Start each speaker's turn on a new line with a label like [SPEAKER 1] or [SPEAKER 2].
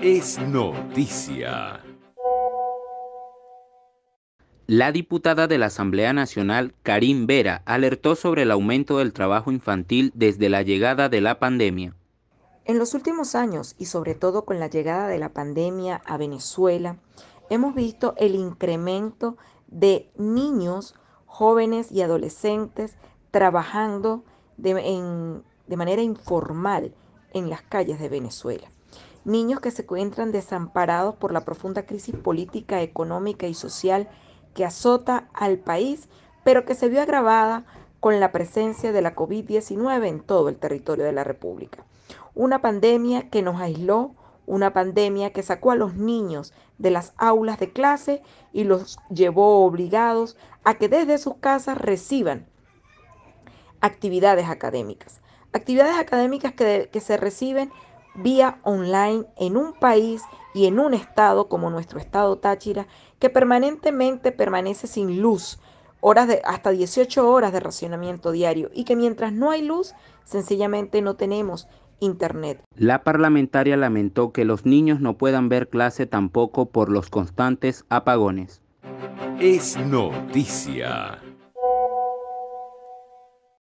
[SPEAKER 1] es noticia. La diputada de la Asamblea Nacional, Karim Vera, alertó sobre el aumento del trabajo infantil desde la llegada de la pandemia.
[SPEAKER 2] En los últimos años, y sobre todo con la llegada de la pandemia a Venezuela, hemos visto el incremento de niños, jóvenes y adolescentes trabajando de, manera informal en las calles de Venezuela niños que se encuentran desamparados por la profunda crisis política, económica y social que azota al país, pero que se vio agravada con la presencia de la COVID-19 en todo el territorio de la República. Una pandemia que nos aisló, una pandemia que sacó a los niños de las aulas de clase y los llevó obligados a que desde sus casas reciban actividades académicas. Actividades académicas que, que se reciben vía online en un país y en un estado como nuestro estado Táchira, que permanentemente permanece sin luz, horas de, hasta 18 horas de racionamiento diario, y que mientras no hay luz, sencillamente no tenemos Internet.
[SPEAKER 1] La parlamentaria lamentó que los niños no puedan ver clase tampoco por los constantes apagones. Es noticia.